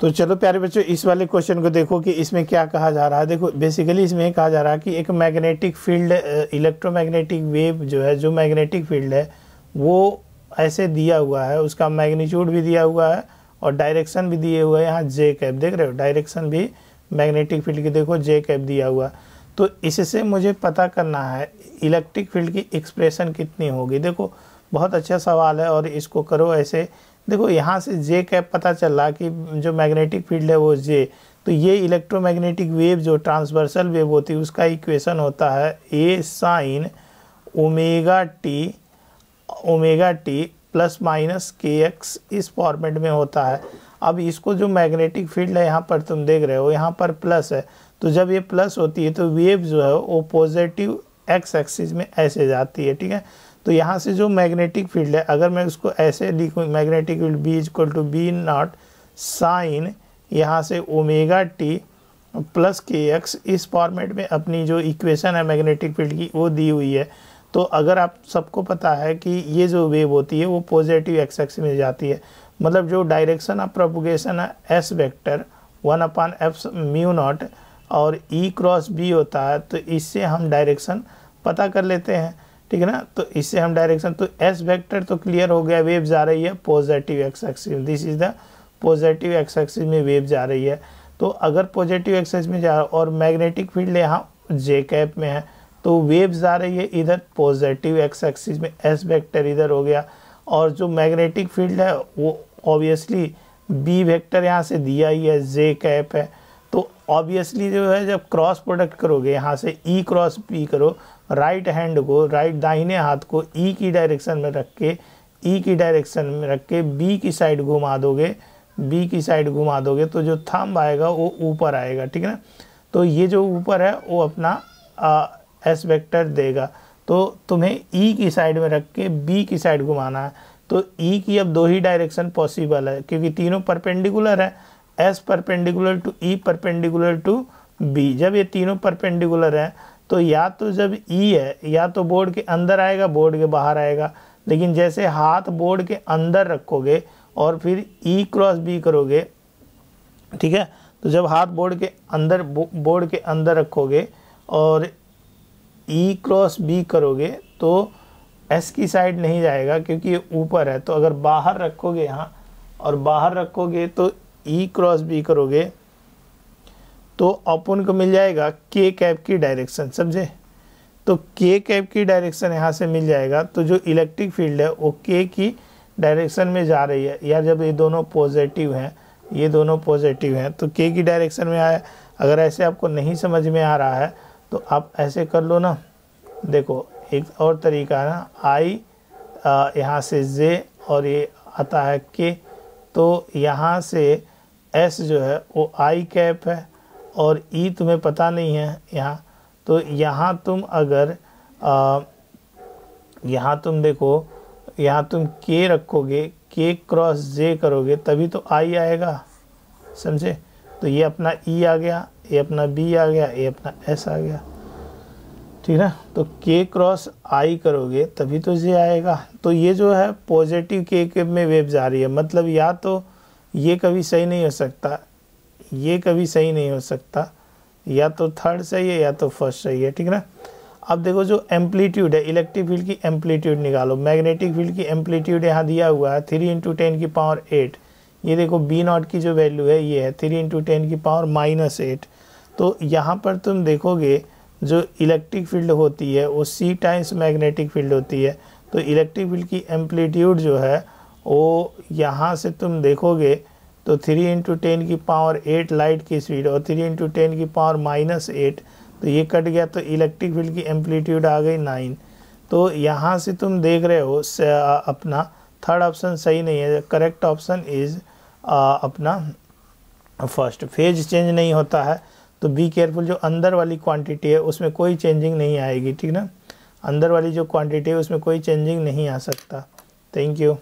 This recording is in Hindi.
तो चलो प्यारे बच्चों इस वाले क्वेश्चन को देखो कि इसमें क्या कहा जा रहा है देखो बेसिकली इसमें कहा जा रहा है कि एक मैग्नेटिक फील्ड इलेक्ट्रोमैग्नेटिक वेव जो है जो मैग्नेटिक फील्ड है वो ऐसे दिया हुआ है उसका मैग्नीट्यूड भी दिया हुआ है और डायरेक्शन भी दिए हुए हैं यहाँ जे कैप देख रहे हो डायरेक्शन भी मैग्नेटिक फील्ड की देखो जे कैप दिया हुआ तो इससे मुझे पता करना है इलेक्ट्रिक फील्ड की एक्सप्रेशन कितनी होगी देखो बहुत अच्छा सवाल है और इसको करो ऐसे देखो यहाँ से जे कैप पता चल रहा कि जो मैग्नेटिक फील्ड है वो जे तो ये इलेक्ट्रोमैग्नेटिक वेव जो ट्रांसवर्सल वेव होती है उसका इक्वेशन होता है A sine omega T omega T plus minus K X इस फॉर्मेट में होता है अब इसको जो मैग्नेटिक फील्ड है यहाँ पर तुम देख रहे हो यहाँ पर प्लस है तो जब ये प्लस होती है तो वेव जो है वो पॉजिटिव एक्स एक्सिस में ऐसे जाती है ठीक है तो यहाँ से जो मैग्नेटिक फील्ड है अगर मैं उसको ऐसे लिखूँ magnetic field B is equal to B naught sine यहाँ से omega T plus K X इस फॉर्मेट में अपनी जो इक्वेशन है मैग्नेटिक फील्ड की वो दी हुई है तो अगर आप सबको पता है कि ये जो वेव होती है वो पॉजिटिव एक्स एक्स में जाती है मतलब जो डायरेक्शन ऑफ प्रोपोगेशन है S vector one upon F mu naught और ई क्रॉस बी होता है तो इससे हम डायरेक्शन पता कर लेते हैं ठीक है ना तो इससे हम डायरेक्शन तो एस वेक्टर तो क्लियर हो गया वेव जा रही है positive X axis this is the positive X axis में वेव जा रही है तो अगर पॉजिटिव एक्सेस में जा और मैग्नेटिक फील्ड यहाँ जे कैप में है तो वेव जा रही है इधर पॉजिटिव एक्स एक्सिस में एस वेक्टर इधर हो गया और जो मैग्नेटिक फील्ड है वो ऑब्वियसली बी वेक्टर यहाँ से दिया ही है जे कैप है तो ऑब्वियसली जो है जब क्रॉस प्रोडक्ट करोगे यहाँ से ई क्रॉस पी करो राइट हैंड को राइट दाहिने हाथ को ई e की डायरेक्शन में रख के ई e की डायरेक्शन में रख के बी की साइड घुमा दोगे बी की साइड घुमा दोगे तो जो थंब आएगा वो ऊपर आएगा ठीक है ना तो ये जो ऊपर है वो अपना एस वेक्टर देगा तो तुम्हें ई e की साइड में रख के बी की साइड घुमाना है तो ई e की अब दो ही डायरेक्शन पॉसिबल है क्योंकि तीनों परपेंडिकुलर है S perpendicular to E perpendicular to B जब ये तीनों परपेंडिकुलर हैं तो या तो जब ई e है या तो बोर्ड के अंदर आएगा बोर्ड के बाहर आएगा लेकिन जैसे हाथ बोर्ड के अंदर रखोगे और फिर ई क्रॉस बी करोगे ठीक है तो जब हाथ बोर्ड के अंदर बो, बोर्ड के अंदर रखोगे और ई क्रॉस बी करोगे तो एस की साइड नहीं जाएगा क्योंकि ये ऊपर है तो अगर बाहर रखोगे यहाँ और बाहर रखोगे तो ई क्रॉस बी करोगे तो अपन को मिल जाएगा के कैप की डायरेक्शन समझे तो के कैप की डायरेक्शन यहाँ से मिल जाएगा तो जो इलेक्ट्रिक फील्ड है वो के की डायरेक्शन में जा रही है या जब ये दोनों पॉजिटिव हैं ये दोनों पॉजिटिव हैं तो के की डायरेक्शन में आया अगर ऐसे आपको नहीं समझ में आ रहा है तो आप ऐसे कर लो ना देखो एक और तरीका है ना आई यहाँ से जे और ये आता है के तो यहाँ से एस जो है वो आई कैप है और ई e तुम्हें पता नहीं है यहाँ तो यहाँ तुम अगर यहाँ तुम देखो यहाँ तुम के रखोगे के क्रॉस जे करोगे तभी तो आई आएगा समझे तो ये अपना ई e आ गया ये अपना बी आ गया ये अपना एस आ गया ठीक है तो के क्रॉस आई करोगे तभी तो जे आएगा तो ये जो है पॉजिटिव के के में वेब जा रही है मतलब या तो ये कभी सही नहीं हो सकता ये कभी सही नहीं हो सकता या तो थर्ड सही है या तो फर्स्ट सही है ठीक है ना अब देखो जो एम्पलीट्यूड है इलेक्ट्रिक फील्ड की एम्पलीट्यूड निकालो मैग्नेटिक फील्ड की एम्पलीट्यूड यहाँ दिया हुआ है थ्री इंटू टेन की पावर एट ये देखो बी नॉट की जो वैल्यू है ये है थ्री इंटू टेन की पावर माइनस एट तो यहाँ पर तुम देखोगे जो इलेक्ट्रिक फील्ड होती है वो सी टाइम्स मैग्नेटिक फील्ड होती है तो इलेक्ट्रिक फील्ड की एम्पलीट्यूड जो है वो यहाँ से तुम देखोगे तो थ्री इंटू टेन की पावर एट लाइट की स्पीड और थ्री इंटू टेन की पावर माइनस एट तो ये कट गया तो इलेक्ट्रिक फील्ड की एम्पलीट्यूड आ गई नाइन तो यहाँ से तुम देख रहे हो अपना थर्ड ऑप्शन सही नहीं है करेक्ट ऑप्शन इज़ अपना फर्स्ट फेज चेंज नहीं होता है तो बी केयरफुल जो अंदर वाली क्वांटिटी है उसमें कोई चेंजिंग नहीं आएगी ठीक ना अंदर वाली जो क्वांटिटी है उसमें कोई चेंजिंग नहीं आ सकता थैंक यू